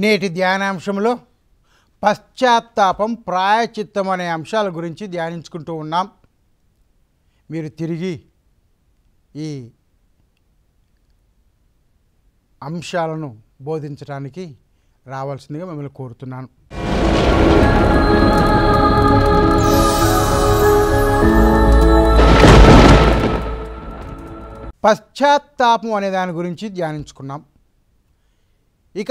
నేటి ధ్యానాంశంలో పశ్చాత్తాపం ప్రాయచిత్తం అనే అంశాల గురించి ధ్యానించుకుంటూ ఉన్నాం మీరు తిరిగి ఈ అంశాలను బోధించడానికి రావాల్సిందిగా మిమ్మల్ని కోరుతున్నాను పశ్చాత్తాపం అనే దాని గురించి ధ్యానించుకున్నాం ఇక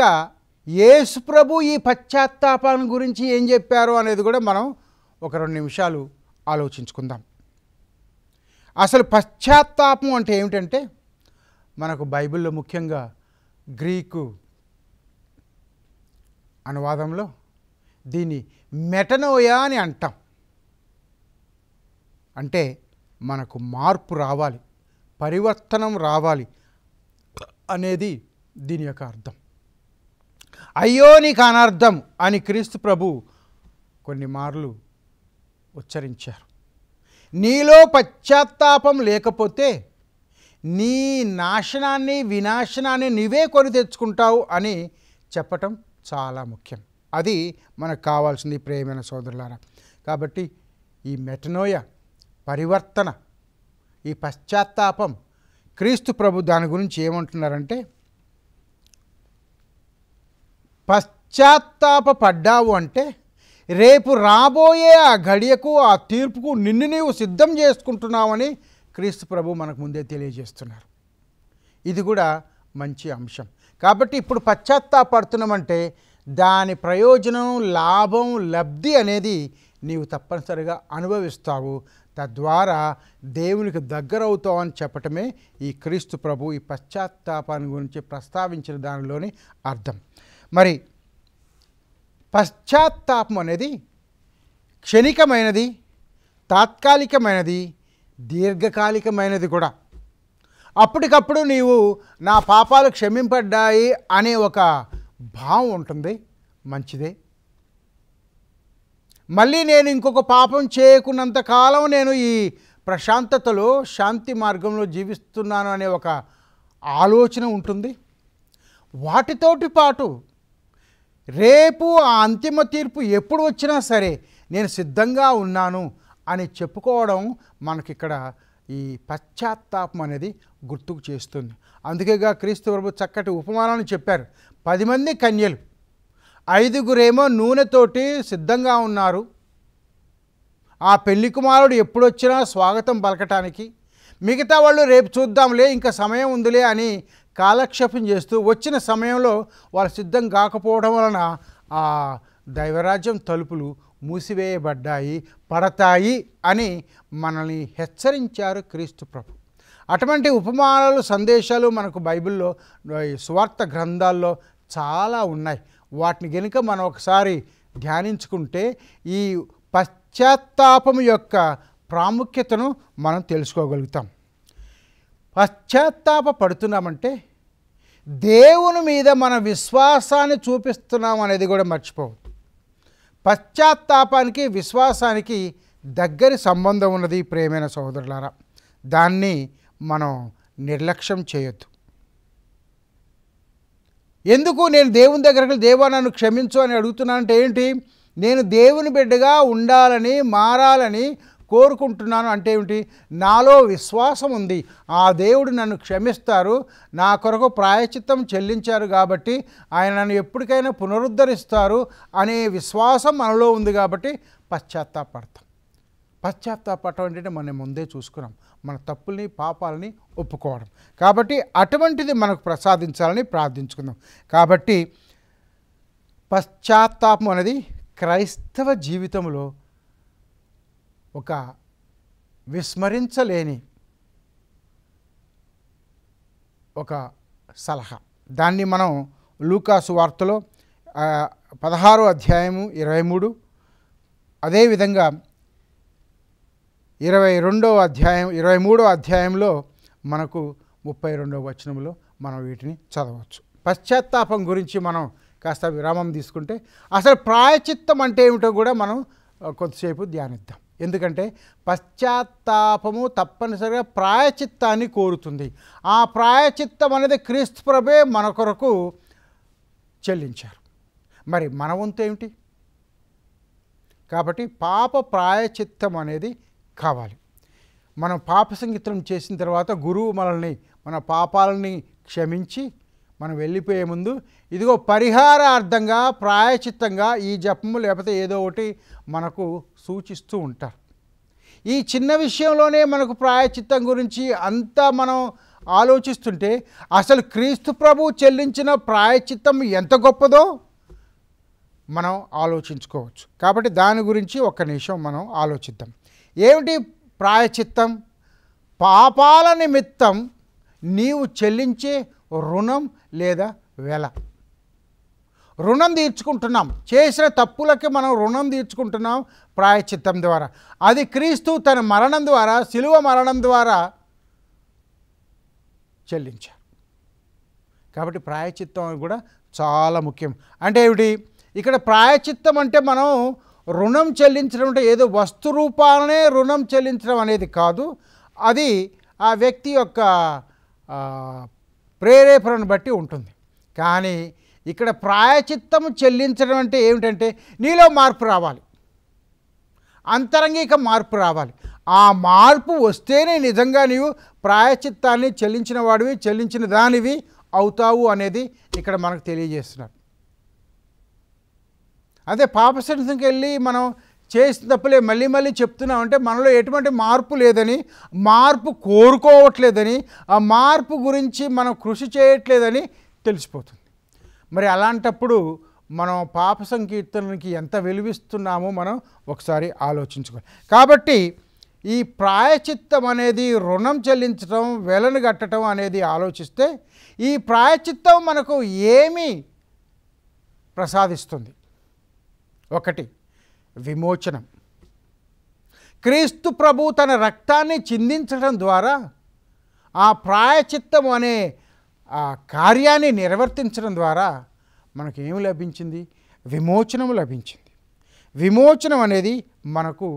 యేసు ప్రభు ఈ పశ్చాత్తాపాన్ని గురించి ఏం చెప్పారు అనేది కూడా మనం ఒక రెండు నిమిషాలు ఆలోచించుకుందాం అసలు పశ్చాత్తాపం అంటే ఏమిటంటే మనకు బైబిల్లో ముఖ్యంగా గ్రీకు అనువాదంలో దీన్ని మెటనోయా అని అంటాం అంటే మనకు మార్పు రావాలి పరివర్తనం రావాలి అనేది దీని యొక్క అర్థం అయ్యో నీకు అనార్థం అని క్రీస్తు ప్రభు కొన్ని మార్లు ఉచ్చరించారు నీలో పశ్చాత్తాపం లేకపోతే నీ నాశనాన్ని వినాశనాన్ని నీవే కొని తెచ్చుకుంటావు అని చెప్పటం చాలా ముఖ్యం అది మనకు కావాల్సింది ప్రేమైన సోదరులారా కాబట్టి ఈ మెటనోయ పరివర్తన ఈ పశ్చాత్తాపం క్రీస్తు ప్రభు దాని గురించి ఏమంటున్నారంటే పశ్చాత్తాపడ్డావు అంటే రేపు రాబోయే ఆ గడియకు ఆ తీర్పుకు నిన్ను నీవు సిద్ధం చేసుకుంటున్నావని క్రీస్తు ప్రభు మనకు ముందే తెలియజేస్తున్నారు ఇది కూడా మంచి అంశం కాబట్టి ఇప్పుడు పశ్చాత్తాపడుతున్నామంటే దాని ప్రయోజనం లాభం లబ్ధి అనేది నీవు తప్పనిసరిగా అనుభవిస్తావు తద్వారా దేవునికి దగ్గరవుతావని అని చెప్పటమే ఈ క్రీస్తు ప్రభు ఈ పశ్చాత్తాపాన్ని గురించి ప్రస్తావించిన దానిలోని అర్థం మరి పశ్చాత్తాపం అనేది క్షణికమైనది తాత్కాలికమైనది దీర్ఘకాలికమైనది కూడా అప్పటికప్పుడు నీవు నా పాపాలు క్షమింపడ్డాయి అనే ఒక భావం ఉంటుంది మంచిదే మళ్ళీ నేను ఇంకొక పాపం చేయకున్నంత కాలం నేను ఈ ప్రశాంతతలో శాంతి మార్గంలో జీవిస్తున్నాను అనే ఒక ఆలోచన ఉంటుంది వాటితోటి పాటు రేపు ఆ అంతిమ తీర్పు ఎప్పుడు వచ్చినా సరే నేను సిద్ధంగా ఉన్నాను అని చెప్పుకోవడం మనకిక్కడ ఈ పశ్చాత్తాపం అనేది గుర్తుకు చేస్తుంది అందుకేగా క్రీస్తు ప్రభు చక్కటి ఉపమానాన్ని చెప్పారు పది మంది కన్యలు ఐదుగురేమో నూనెతోటి సిద్ధంగా ఉన్నారు ఆ పెళ్లి కుమారుడు ఎప్పుడొచ్చినా స్వాగతం పలకటానికి మిగతా వాళ్ళు రేపు చూద్దాంలే ఇంకా సమయం ఉందిలే అని కాలక్షేపం చేస్తూ వచ్చిన సమయంలో వాళ్ళు సిద్ధం కాకపోవడం వలన ఆ దైవరాజ్యం తలుపులు మూసివేయబడ్డాయి పడతాయి అని మనల్ని హెచ్చరించారు క్రీస్తు ప్రభు అటువంటి ఉపమానాలు సందేశాలు మనకు బైబిల్లో స్వార్థ గ్రంథాల్లో చాలా ఉన్నాయి వాటిని కనుక మనం ఒకసారి ధ్యానించుకుంటే ఈ పశ్చాత్తాపం యొక్క ప్రాముఖ్యతను మనం తెలుసుకోగలుగుతాం పశ్చాత్తాప పడుతున్నామంటే దేవుని మీద మన విశ్వాసాన్ని చూపిస్తున్నాం అనేది కూడా మర్చిపోవద్దు పశ్చాత్తాపానికి విశ్వాసానికి దగ్గరి సంబంధం ఉన్నది ప్రేమైన సోదరులారా దాన్ని మనం నిర్లక్ష్యం చేయొద్దు ఎందుకు నేను దేవుని దగ్గరకు దేవా నన్ను క్షమించు అని అడుగుతున్నానంటే ఏంటి నేను దేవుని బిడ్డగా ఉండాలని మారాలని కోరుకుంటున్నాను అంటే ఏమిటి నాలో విశ్వాసం ఉంది ఆ దేవుడు నన్ను క్షమిస్తారు నా కొరకు ప్రాయచిత్తం చెల్లించారు కాబట్టి ఆయన నన్ను ఎప్పటికైనా పునరుద్ధరిస్తారు అనే విశ్వాసం మనలో ఉంది కాబట్టి పశ్చాత్తాపడతాం పశ్చాత్తాపడటం ఏంటంటే మనం ముందే చూసుకున్నాం మన తప్పుల్ని పాపాలని ఒప్పుకోవడం కాబట్టి అటువంటిది మనకు ప్రసాదించాలని ప్రార్థించుకుందాం కాబట్టి పశ్చాత్తాపం అనేది క్రైస్తవ జీవితంలో ఒక విస్మరించలేని ఒక సలహా దాన్ని మనం లూకాసు వార్తలో పదహారో అధ్యాయము ఇరవై మూడు అదేవిధంగా ఇరవై రెండవ అధ్యాయం ఇరవై మూడవ అధ్యాయంలో మనకు ముప్పై రెండవ వచనంలో మనం వీటిని చదవచ్చు పశ్చాత్తాపం గురించి మనం కాస్త విరామం తీసుకుంటే అసలు ప్రాయచిత్తం అంటే ఏమిటో కూడా మనం కొద్దిసేపు ధ్యానిద్దాం ఎందుకంటే పశ్చాత్తాపము తప్పనిసరిగా ప్రాయచిత్తాన్ని కోరుతుంది ఆ ప్రాయచిత్తం అనేది క్రీస్తు ప్రభే మన కొరకు చెల్లించారు మరి మన వంతు ఏమిటి కాబట్టి పాప ప్రాయచిత్తం అనేది కావాలి మనం పాప సంగీతం చేసిన తర్వాత గురువు మనల్ని మన పాపాలని క్షమించి మనం వెళ్ళిపోయే ముందు ఇదిగో పరిహారార్థంగా ప్రాయచిత్తంగా ఈ జపము లేకపోతే ఏదో ఒకటి మనకు సూచిస్తూ ఉంటారు ఈ చిన్న విషయంలోనే మనకు ప్రాయచిత్తం గురించి అంతా మనం ఆలోచిస్తుంటే అసలు క్రీస్తు ప్రభు చెల్లించిన ప్రాయచిత్తం ఎంత గొప్పదో మనం ఆలోచించుకోవచ్చు కాబట్టి దాని గురించి ఒక్క నిమిషం మనం ఆలోచిద్దాం ఏమిటి ప్రాయచిత్తం పాపాల నిమిత్తం నీవు చెల్లించే రుణం లేదా వెల రుణం తీర్చుకుంటున్నాం చేసిన తప్పులకి మనం రుణం తీర్చుకుంటున్నాం ప్రాయచిత్తం ద్వారా అది క్రీస్తు తన మరణం ద్వారా సిలువ మరణం ద్వారా చెల్లించారు కాబట్టి ప్రాయచిత్తం కూడా చాలా ముఖ్యం అంటే ఏమిటి ఇక్కడ ప్రాయచిత్తం అంటే మనం రుణం చెల్లించడం అంటే ఏదో వస్తు రూపాలనే రుణం చెల్లించడం అనేది కాదు అది ఆ వ్యక్తి యొక్క ప్రేరేపణను బట్టి ఉంటుంది కానీ ఇక్కడ ప్రాయచిత్తము చెల్లించడం అంటే ఏమిటంటే నీలో మార్పు రావాలి అంతరంగిక మార్పు రావాలి ఆ మార్పు వస్తేనే నిజంగా నీవు ప్రాయచిత్తాన్ని చెల్లించిన వాడివి చెల్లించిన దానివి అవుతావు అనేది ఇక్కడ మనకు తెలియజేస్తున్నారు అదే పాప వెళ్ళి మనం చేసిన తప్పులే మళ్ళీ మళ్ళీ చెప్తున్నామంటే మనలో ఎటువంటి మార్పు లేదని మార్పు కోరుకోవట్లేదని ఆ మార్పు గురించి మనం కృషి చేయట్లేదని తెలిసిపోతుంది మరి అలాంటప్పుడు మనం పాప సంకీర్తనకి ఎంత వెలువిస్తున్నామో మనం ఒకసారి ఆలోచించుకోవాలి కాబట్టి ఈ ప్రాయచిత్తం అనేది రుణం చెల్లించడం వెలను కట్టడం అనేది ఆలోచిస్తే ఈ ప్రాయచిత్తం మనకు ఏమి ప్రసాదిస్తుంది ఒకటి విమోచనం క్రీస్తు ప్రభు తన రక్తాన్ని చిందించడం ద్వారా ఆ ప్రాయచిత్తం అనే ఆ కార్యాన్ని నిర్వర్తించడం ద్వారా మనకు ఏమి లభించింది విమోచనం లభించింది విమోచనం అనేది మనకు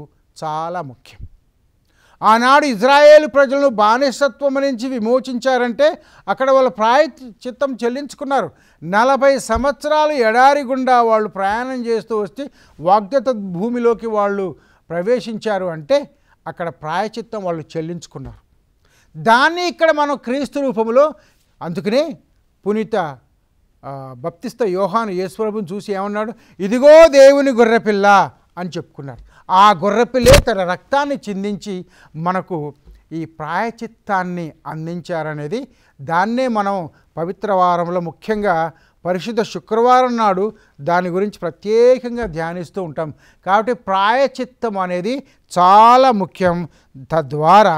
చాలా ముఖ్యం ఆనాడు ఇజ్రాయేల్ ప్రజలను బానిసత్వం నుంచి విమోచించారంటే అక్కడ వాళ్ళు ప్రాయ చిత్తం చెల్లించుకున్నారు నలభై సంవత్సరాలు ఎడారి గుండా వాళ్ళు ప్రయాణం చేస్తూ వస్తే వాగ్దత భూమిలోకి వాళ్ళు ప్రవేశించారు అంటే అక్కడ ప్రాయచిత్తం వాళ్ళు చెల్లించుకున్నారు దాన్ని ఇక్కడ మనం క్రీస్తు రూపంలో అందుకనే పునీత బప్తిస్త యోహాను యేశ్వరభుని చూసి ఏమన్నాడు ఇదిగో దేవుని గొర్రెపిల్ల అని చెప్పుకున్నారు ఆ గొర్రపిల్లే తన రక్తాన్ని చిందించి మనకు ఈ ప్రాయచిత్తాన్ని అందించారనేది దాన్నే మనం పవిత్ర వారంలో ముఖ్యంగా పరిశుద్ధ శుక్రవారం నాడు దాని గురించి ప్రత్యేకంగా ధ్యానిస్తూ ఉంటాం కాబట్టి ప్రాయచిత్తం అనేది చాలా ముఖ్యం తద్వారా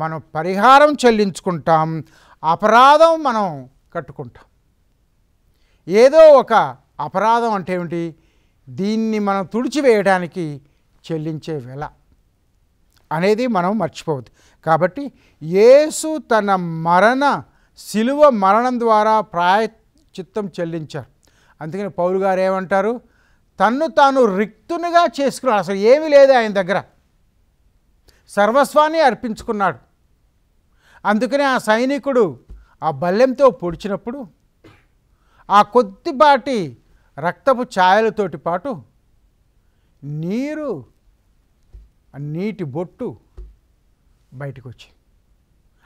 మనం పరిహారం చెల్లించుకుంటాం అపరాధం మనం కట్టుకుంటాం ఏదో ఒక అపరాధం అంటే ఏమిటి దీన్ని మనం తుడిచివేయడానికి చెల్లించే వెల అనేది మనం మర్చిపోవద్దు కాబట్టి యేసు తన మరణ శిలువ మరణం ద్వారా ప్రాయచిత్తం చెల్లించారు అందుకని పౌరు గారు ఏమంటారు తన్ను తాను రిక్తునిగా చేసుకున్నాడు అసలు ఏమీ లేదు ఆయన దగ్గర సర్వస్వాన్ని అర్పించుకున్నాడు అందుకనే ఆ సైనికుడు ఆ బల్లెంతో పొడిచినప్పుడు ఆ కొద్దిపాటి రక్తపు ఛాయలతోటి పాటు నీరు ఆ నీటి బొట్టు బయటకు వచ్చింది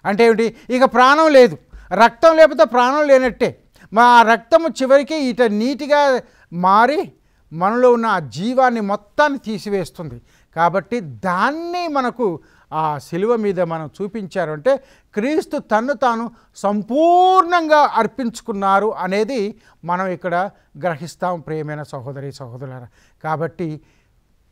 అంటే ఏమిటి ఇక ప్రాణం లేదు రక్తం లేకపోతే ప్రాణం లేనట్టే మా రక్తము చివరికి ఇట నీటిగా మారి మనలో ఉన్న ఆ జీవాన్ని మొత్తాన్ని తీసివేస్తుంది కాబట్టి దాన్ని మనకు ఆ శిలువ మీద మనం చూపించారు అంటే క్రీస్తు తన్ను తాను సంపూర్ణంగా అర్పించుకున్నారు అనేది మనం ఇక్కడ గ్రహిస్తాం ప్రియమైన సహోదరి సహోదరు కాబట్టి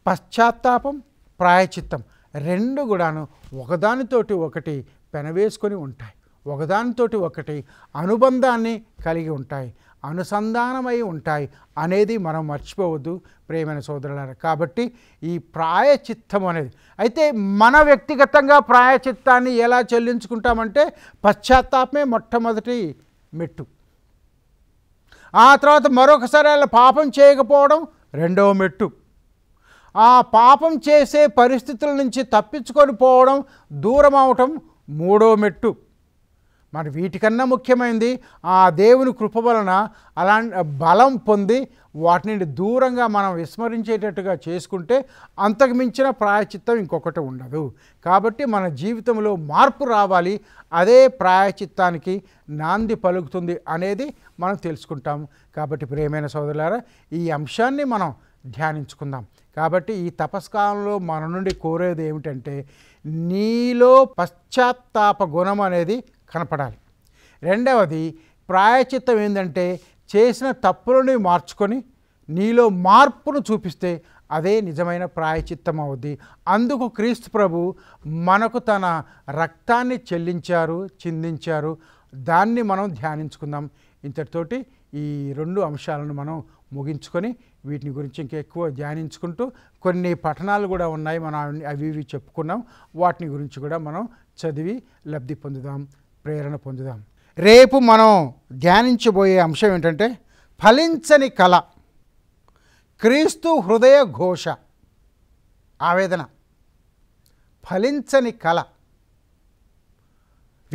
పశ్చాత్తాపం ప్రాయచిత్తం రెండు కూడాను ఒకదానితోటి ఒకటి పెనవేసుకొని ఉంటాయి ఒకదానితోటి ఒకటి అనుబంధాన్ని కలిగి ఉంటాయి అనుసంధానమై ఉంటాయి అనేది మనం మర్చిపోవద్దు ప్రేమైన సోదరులారు కాబట్టి ఈ ప్రాయచిత్తం అనేది అయితే మన వ్యక్తిగతంగా ప్రాయచిత్తాన్ని ఎలా చెల్లించుకుంటామంటే పశ్చాత్తాపమే మొట్టమొదటి మెట్టు ఆ తర్వాత మరొకసారి అలా పాపం చేయకపోవడం రెండవ మెట్టు ఆ పాపం చేసే పరిస్థితుల నుంచి తప్పించుకొని పోవడం దూరం అవటం మూడో మెట్టు మరి వీటికన్నా ముఖ్యమైనది ఆ దేవుని కృప వలన అలా బలం పొంది వాటిని దూరంగా మనం విస్మరించేటట్టుగా చేసుకుంటే అంతకుమించిన ప్రాయచిత్తం ఇంకొకటి ఉండదు కాబట్టి మన జీవితంలో మార్పు రావాలి అదే ప్రాయచిత్తానికి నాంది పలుకుతుంది అనేది మనం తెలుసుకుంటాం కాబట్టి ప్రేమైన సోదరులారా ఈ అంశాన్ని మనం ధ్యానించుకుందాం కాబట్టి ఈ తపస్కాలంలో మన నుండి కోరేది ఏమిటంటే నీలో పశ్చాత్తాప గుణం అనేది కనపడాలి రెండవది ప్రాయచిత్తం ఏంటంటే చేసిన తప్పులని మార్చుకొని నీలో మార్పును చూపిస్తే అదే నిజమైన ప్రాయచిత్తం అవుద్ది అందుకు క్రీస్తు ప్రభు మనకు తన రక్తాన్ని చెల్లించారు చిందించారు దాన్ని మనం ధ్యానించుకుందాం ఇంతటితోటి ఈ రెండు అంశాలను మనం ముగించుకొని వీటిని గురించి ఇంకా ఎక్కువ ధ్యానించుకుంటూ కొన్ని పఠనాలు కూడా ఉన్నాయి మనం అవి ఇవి చెప్పుకున్నాం వాటిని గురించి కూడా మనం చదివి లబ్ధి పొందుదాం ప్రేరణ పొందుదాం రేపు మనం ధ్యానించబోయే అంశం ఏంటంటే ఫలించని కళ క్రీస్తు హృదయ ఘోష ఆవేదన ఫలించని కళ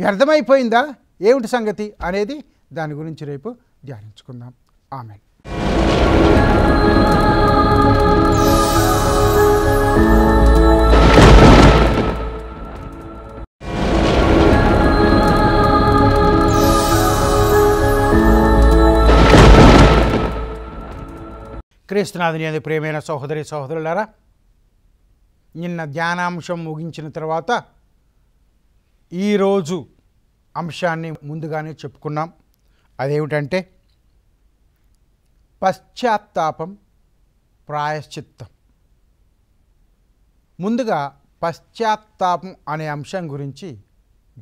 వ్యర్థమైపోయిందా ఏమిటి సంగతి అనేది దాని గురించి రేపు ధ్యానించుకుందాం ఆమెను క్రీస్తునాథుని ప్రేమైన సహోదరి సహోదరులారా నిన్న ధ్యానాంశం ముగించిన తర్వాత ఈరోజు అంశాన్ని ముందుగానే చెప్పుకున్నాం అదేమిటంటే పశ్చాత్తాపం ప్రాయశ్చిత్తం ముందుగా పశ్చాత్తాపం అనే అంశం గురించి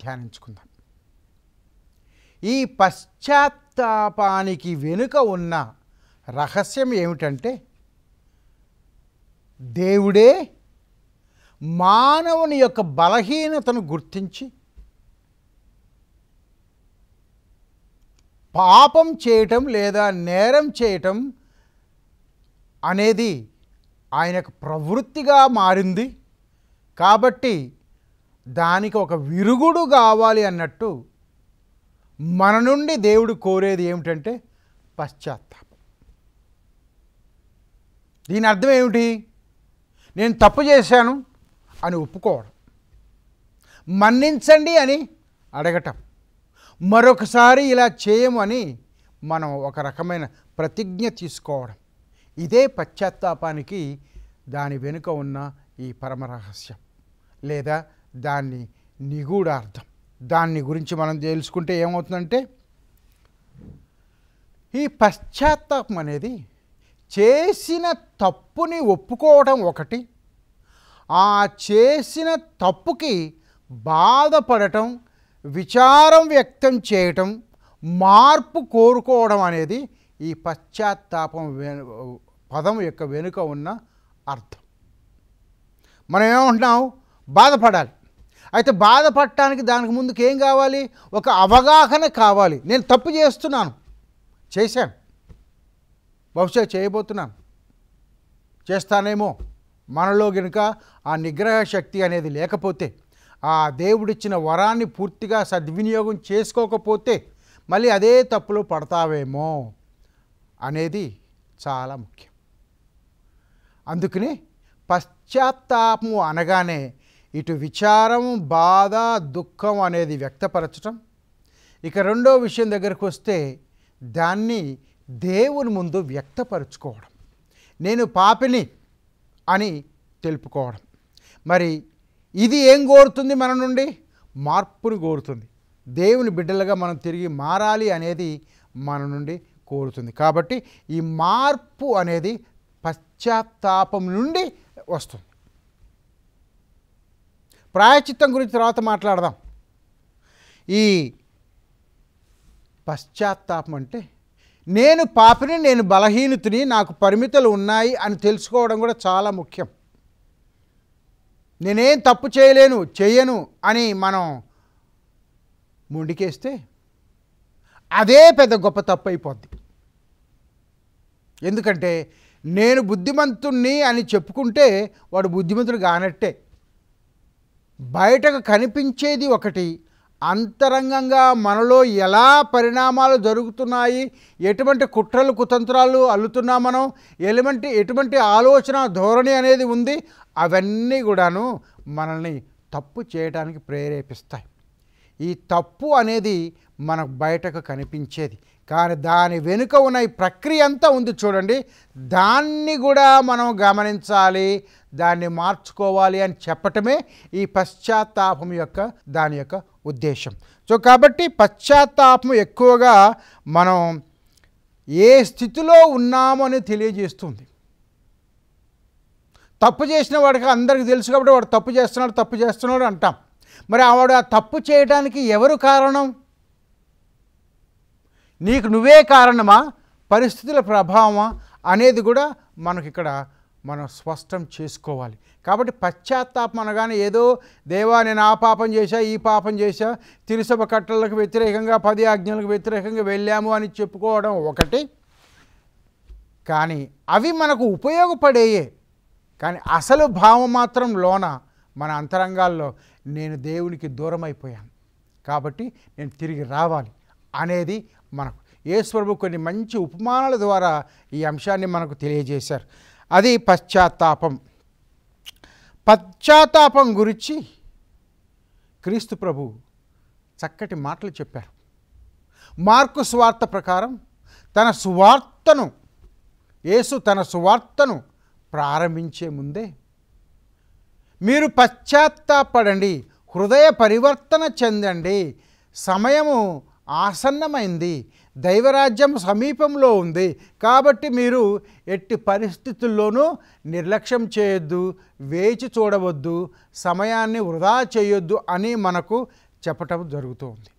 ధ్యానించుకుందాం ఈ పశ్చాత్తాపానికి వెనుక ఉన్న రహస్యం ఏమిటంటే దేవుడే మానవుని యొక్క బలహీనతను గుర్తించి పాపం చేయటం లేదా నేరం చేయటం అనేది ఆయనకు ప్రవృత్తిగా మారింది కాబట్టి దానికి ఒక విరుగుడు కావాలి అన్నట్టు మన నుండి దేవుడు కోరేది ఏమిటంటే పశ్చాత్తాపం దీని అర్థం ఏమిటి నేను తప్పు చేశాను అని ఒప్పుకోవడం మన్నించండి అని అడగటం మరొకసారి ఇలా చేయము అని మనం ఒక రకమైన ప్రతిజ్ఞ తీసుకోవడం ఇదే పశ్చాత్తాపానికి దాని వెనుక ఉన్న ఈ పరమరహస్యం లేదా దాన్ని నిగూఢార్థం దాన్ని గురించి మనం తెలుసుకుంటే ఏమవుతుందంటే ఈ పశ్చాత్తాపం అనేది చేసిన తప్పుని ఒప్పుకోవటం ఒకటి ఆ చేసిన తప్పుకి బాధపడటం విచారం వ్యక్తం చేయటం మార్పు కోరుకోవడం అనేది ఈ పశ్చాత్తాపం పదం యొక్క వెనుక ఉన్న అర్థం మనం ఏమంటున్నాం బాధపడాలి అయితే బాధపడటానికి దానికి ముందుకు ఏం కావాలి ఒక అవగాహన కావాలి నేను తప్పు చేస్తున్నాను చేశాను బహుశా చేయబోతున్నాం చేస్తానేమో మనలో గనుక ఆ నిగ్రహ శక్తి అనేది లేకపోతే ఆ దేవుడిచ్చిన వరాన్ని పూర్తిగా సద్వినియోగం చేసుకోకపోతే మళ్ళీ అదే తప్పులో పడతావేమో అనేది చాలా ముఖ్యం అందుకని పశ్చాత్తాపము అనగానే ఇటు విచారం బాధ దుఃఖం అనేది వ్యక్తపరచటం ఇక రెండో విషయం దగ్గరకు వస్తే దాన్ని దేవుని ముందు వ్యక్తపరుచుకోవడం నేను పాపిని అని తెలుపుకోవడం మరి ఇది ఏం కోరుతుంది మన నుండి మార్పును కోరుతుంది దేవుని బిడ్డలుగా మనం తిరిగి మారాలి అనేది మన నుండి కోరుతుంది కాబట్టి ఈ మార్పు అనేది పశ్చాత్తాపం నుండి వస్తుంది ప్రాయచిత్తం గురించి తర్వాత మాట్లాడదాం ఈ పశ్చాత్తాపం అంటే నేను పాపిని నేను బలహీనతని నాకు పరిమితులు ఉన్నాయి అని తెలుసుకోవడం కూడా చాలా ముఖ్యం నేనేం తప్పు చేయలేను చేయను అని మనం ముండికేస్తే అదే పెద్ద గొప్ప తప్పు అయిపోద్ది ఎందుకంటే నేను బుద్ధిమంతుణ్ణి అని చెప్పుకుంటే వాడు బుద్ధిమంతుడు కానట్టే బయటకు కనిపించేది ఒకటి అంతరంగంగా మనలో ఎలా పరిణామాలు జరుగుతున్నాయి ఎటువంటి కుట్రలు కుతంత్రాలు అల్లుతున్నా మనం ఎటువంటి ఎటువంటి ఆలోచన ధోరణి అనేది ఉంది అవన్నీ కూడాను మనల్ని తప్పు చేయడానికి ప్రేరేపిస్తాయి ఈ తప్పు అనేది మనకు బయటకు కనిపించేది కానీ దాని వెనుక ఉన్న ఈ ప్రక్రియ అంతా ఉంది చూడండి దాన్ని కూడా మనం గమనించాలి దాన్ని మార్చుకోవాలి అని చెప్పటమే ఈ పశ్చాత్తాపం యొక్క దాని యొక్క ఉద్దేశం సో కాబట్టి పశ్చాత్తాపం ఎక్కువగా మనం ఏ స్థితిలో ఉన్నామని తెలియజేస్తుంది తప్పు చేసిన వాడికి అందరికీ తెలుసు కాబట్టి వాడు తప్పు చేస్తున్నాడు తప్పు చేస్తున్నాడు అంటాం మరి ఆవిడ ఆ తప్పు చేయడానికి ఎవరు కారణం నీకు నువ్వే కారణమా పరిస్థితుల ప్రభావమా అనేది కూడా మనకిక్కడ మనం స్పష్టం చేసుకోవాలి కాబట్టి పశ్చాత్తాపం అనగానే ఏదో దేవా నేను ఆ పాపం చేశా ఈ పాపం చేశా తిరుసభ కట్టలకు వ్యతిరేకంగా పది ఆజ్ఞలకు వ్యతిరేకంగా వెళ్ళాము అని చెప్పుకోవడం ఒకటి కానీ అవి మనకు ఉపయోగపడేయే కానీ అసలు భావం మాత్రం లోన మన అంతరంగాల్లో నేను దేవునికి దూరం అయిపోయాను కాబట్టి నేను తిరిగి రావాలి అనేది మనకు యేసు కొన్ని మంచి ఉపమానాల ద్వారా ఈ అంశాన్ని మనకు తెలియజేశారు అది పశ్చాత్తాపం పశ్చాత్తాపం గురించి క్రీస్తు ప్రభు చక్కటి మాటలు చెప్పారు మార్కు స్వార్థ ప్రకారం తన సువార్తను యేసు తన సువార్తను ప్రారంభించే ముందే మీరు పశ్చాత్తాపడండి హృదయ పరివర్తన చెందండి సమయము ఆసన్నమైంది దైవరాజ్యం సమీపంలో ఉంది కాబట్టి మీరు ఎట్టి పరిస్థితుల్లోనూ నిర్లక్ష్యం చేయొద్దు వేచి చూడవద్దు సమయాన్ని వృధా చేయొద్దు అని మనకు చెప్పటం జరుగుతుంది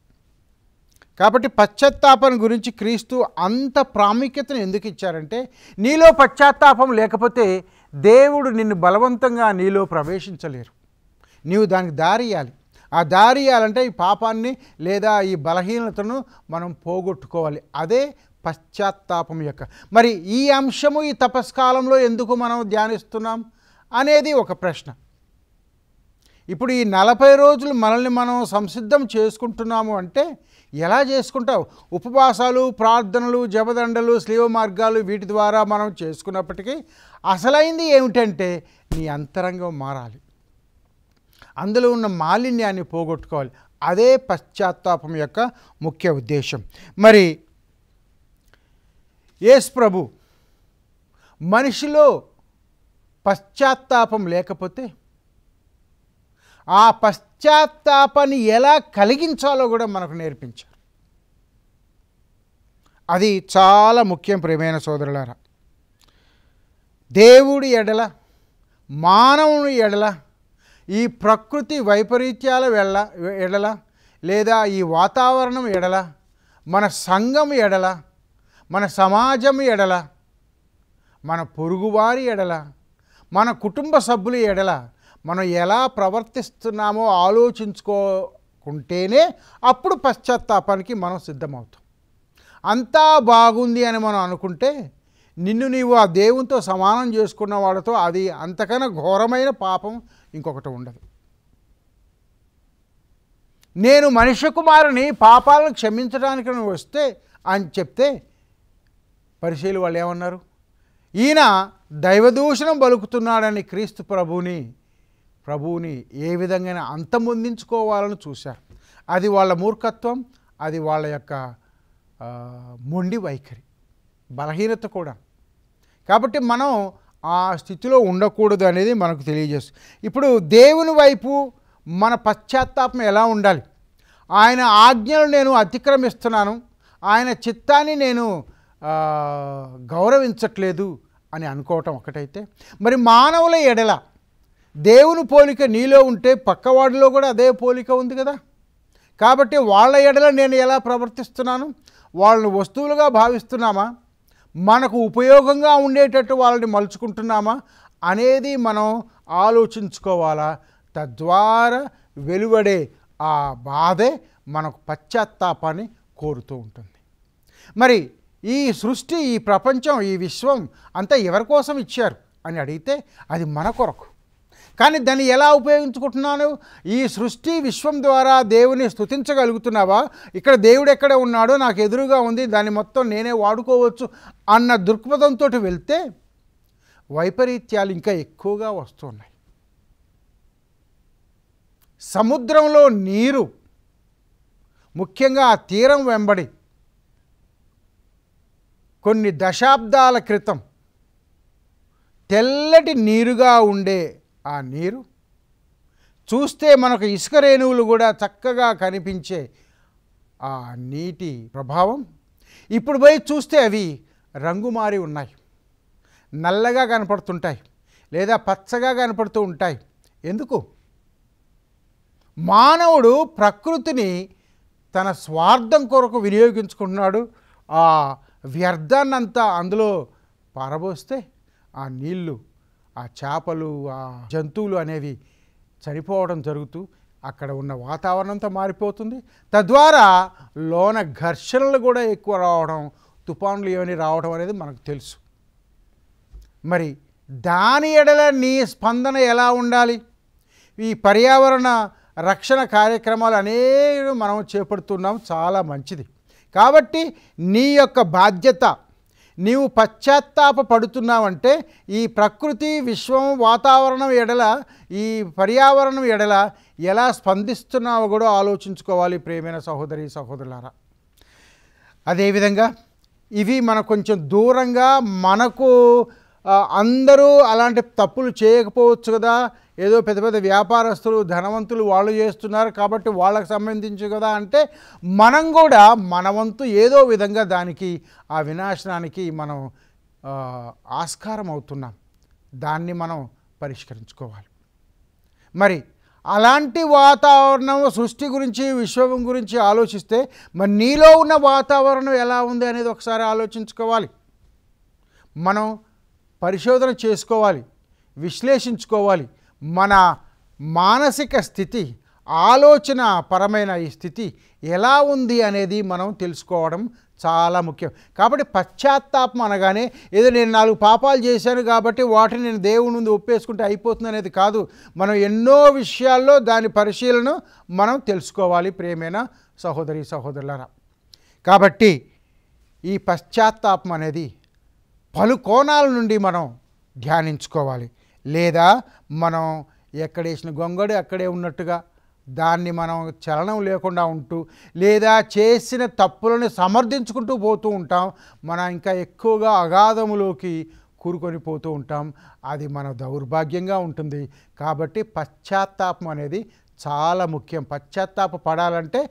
కాబట్టి పశ్చాత్తాపం గురించి క్రీస్తు అంత ప్రాముఖ్యతను ఎందుకు ఇచ్చారంటే నీలో పశ్చాత్తాపం లేకపోతే దేవుడు నిన్ను బలవంతంగా నీలో ప్రవేశించలేరు నీవు దానికి దారియాలి ఆ దారి ఇవ్వాలంటే ఈ పాపాన్ని లేదా ఈ బలహీనతను మనం పోగొట్టుకోవాలి అదే పశ్చాత్తాపం యొక్క మరి ఈ అంశము ఈ తపస్కాలంలో ఎందుకు మనం ధ్యానిస్తున్నాం అనేది ఒక ప్రశ్న ఇప్పుడు ఈ నలభై రోజులు మనల్ని మనం సంసిద్ధం చేసుకుంటున్నాము అంటే ఎలా చేసుకుంటావు ఉపవాసాలు ప్రార్థనలు జపదండలు శ్లీవ మార్గాలు వీటి ద్వారా మనం చేసుకున్నప్పటికీ అసలైంది ఏమిటంటే నీ అంతరంగం మారాలి అందులో ఉన్న మాలిన్యాన్ని పోగొట్టుకోవాలి అదే పశ్చాత్తాపం యొక్క ముఖ్య ఉద్దేశం మరి యేసు ప్రభు మనిషిలో పశ్చాత్తాపం లేకపోతే ఆ పశ్చాత్తాపాన్ని ఎలా కలిగించాలో కూడా మనకు నేర్పించారు అది చాలా ముఖ్యం ప్రేమైన సోదరులారా దేవుడి ఎడల మానవుని ఎడల ఈ ప్రకృతి వైపరీత్యాల వెళ్ళ ఎడల లేదా ఈ వాతావరణం ఎడల మన సంఘం ఎడల మన సమాజం ఎడల మన పొరుగువారి ఎడల మన కుటుంబ సభ్యుల ఎడల మనం ఎలా ప్రవర్తిస్తున్నామో ఆలోచించుకోకుంటేనే అప్పుడు పశ్చాత్తాపానికి మనం సిద్ధమవుతాం అంతా బాగుంది అని మనం అనుకుంటే నిన్ను నీవు ఆ దేవునితో సమానం చేసుకున్న వాళ్ళతో అది అంతకన్నా ఘోరమైన పాపం ఇంకొకటి ఉండదు నేను మనిషి కుమారుని పాపాలను క్షమించడానికి వస్తే అని చెప్తే పరిశీలి వాళ్ళు ఏమన్నారు ఈయన దైవదూషణం బలుకుతున్నాడని క్రీస్తు ప్రభుని ప్రభువుని ఏ విధంగా అంతమొందించుకోవాలని చూశారు అది వాళ్ళ మూర్ఖత్వం అది వాళ్ళ యొక్క మొండి వైఖరి బలహీనత కూడా కాబట్టి మనం ఆ స్థితిలో ఉండకూడదు అనేది మనకు తెలియజేస్తుంది ఇప్పుడు దేవుని వైపు మన పశ్చాత్తాపం ఎలా ఉండాలి ఆయన ఆజ్ఞలు నేను అతిక్రమిస్తున్నాను ఆయన చిత్తాన్ని నేను గౌరవించట్లేదు అని అనుకోవటం ఒకటైతే మరి మానవుల ఎడల దేవుని పోలిక నీలో ఉంటే పక్కవాడిలో కూడా అదే పోలిక ఉంది కదా కాబట్టి వాళ్ళ ఎడల నేను ఎలా ప్రవర్తిస్తున్నాను వాళ్ళని వస్తువులుగా భావిస్తున్నామా మనకు ఉపయోగంగా ఉండేటట్టు వాళ్ళని మలుచుకుంటున్నామా అనేది మనం ఆలోచించుకోవాలా తద్వారా వెలువడే ఆ బాధే మనకు పశ్చాత్తాపాన్ని కోరుతూ ఉంటుంది మరి ఈ సృష్టి ఈ ప్రపంచం ఈ విశ్వం అంతా ఎవరి కోసం ఇచ్చారు అని అడిగితే అది మన కొరకు కానీ దాన్ని ఎలా ఉపయోగించుకుంటున్నాను ఈ సృష్టి విశ్వం ద్వారా దేవుని స్థుతించగలుగుతున్నావా ఇక్కడ దేవుడు ఎక్కడ ఉన్నాడో నాకు ఎదురుగా ఉంది దాన్ని మొత్తం నేనే వాడుకోవచ్చు అన్న దృక్పథంతో వెళ్తే వైపరీత్యాలు ఇంకా ఎక్కువగా వస్తున్నాయి సముద్రంలో నీరు ముఖ్యంగా ఆ తీరం వెంబడి కొన్ని దశాబ్దాల క్రితం తెల్లటి నీరుగా ఉండే ఆ నీరు చూస్తే మనకు ఇసుక రేణువులు కూడా చక్కగా కనిపించే ఆ నీటి ప్రభావం ఇప్పుడు పోయి చూస్తే అవి రంగు మారి ఉన్నాయి నల్లగా కనపడుతుంటాయి లేదా పచ్చగా కనపడుతూ ఉంటాయి ఎందుకు మానవుడు ప్రకృతిని తన స్వార్థం కొరకు వినియోగించుకుంటున్నాడు ఆ వ్యర్థాన్నంతా అందులో పారబోస్తే ఆ నీళ్లు ఆ చేపలు ఆ జంతువులు అనేవి చనిపోవడం జరుగుతూ అక్కడ ఉన్న వాతావరణంతో మారిపోతుంది తద్వారా లోన ఘర్షణలు కూడా ఎక్కువ రావడం తుఫాన్లు ఏమని రావడం అనేది మనకు తెలుసు మరి దాని ఎడల నీ స్పందన ఎలా ఉండాలి ఈ పర్యావరణ రక్షణ కార్యక్రమాలు అనేవి మనం చేపడుతున్నాం చాలా మంచిది కాబట్టి నీ యొక్క బాధ్యత నీవు పశ్చాత్తాప పడుతున్నావంటే ఈ ప్రకృతి విశ్వం వాతావరణం ఎడల ఈ పర్యావరణం ఎడల ఎలా స్పందిస్తున్నావో కూడా ఆలోచించుకోవాలి ప్రేమైన సహోదరి సహోదరులారా అదేవిధంగా ఇవి మన కొంచెం దూరంగా మనకు అందరూ అలాంటి తప్పులు చేయకపోవచ్చు కదా ఏదో పెద్ద పెద్ద వ్యాపారస్తులు ధనవంతులు వాళ్ళు చేస్తున్నారు కాబట్టి వాళ్ళకు సంబంధించి కదా అంటే మనం కూడా మనవంతు ఏదో విధంగా దానికి ఆ వినాశనానికి మనం ఆస్కారం అవుతున్నాం దాన్ని మనం పరిష్కరించుకోవాలి మరి అలాంటి వాతావరణం సృష్టి గురించి విశ్వం గురించి ఆలోచిస్తే మరి నీలో ఉన్న వాతావరణం ఎలా ఉంది అనేది ఒకసారి ఆలోచించుకోవాలి మనం పరిశోధన చేసుకోవాలి విశ్లేషించుకోవాలి మన మానసిక స్థితి ఆలోచన పరమైన ఈ స్థితి ఎలా ఉంది అనేది మనం తెలుసుకోవడం చాలా ముఖ్యం కాబట్టి పశ్చాత్తాపం అనగానే ఏదో నేను నాలుగు పాపాలు చేశాను కాబట్టి వాటిని నేను దేవుని ముందు ఒప్పేసుకుంటే అయిపోతుంది అనేది కాదు మనం ఎన్నో విషయాల్లో దాని పరిశీలన మనం తెలుసుకోవాలి ప్రేమైన సహోదరి సహోదరులరా కాబట్టి ఈ పశ్చాత్తాపం అనేది పలు కోణాల నుండి మనం ధ్యానించుకోవాలి లేదా మనం ఎక్కడ వేసిన గొంగడు అక్కడే ఉన్నట్టుగా దాన్ని మనం చలనం లేకుండా ఉంటూ లేదా చేసిన తప్పులను సమర్థించుకుంటూ పోతూ ఉంటాం మనం ఇంకా ఎక్కువగా అగాధములోకి కూరుకొని పోతూ ఉంటాం అది మన దౌర్భాగ్యంగా ఉంటుంది కాబట్టి పశ్చాత్తాపం అనేది చాలా ముఖ్యం పశ్చాత్తాప పడాలంటే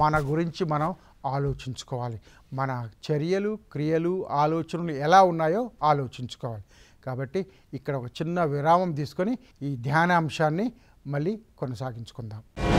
మన గురించి మనం ఆలోచించుకోవాలి మన చర్యలు క్రియలు ఆలోచనలు ఎలా ఉన్నాయో ఆలోచించుకోవాలి కాబట్టి ఇక్కడ ఒక చిన్న విరామం తీసుకొని ఈ ధ్యానాంశాన్ని మళ్ళీ కొనసాగించుకుందాం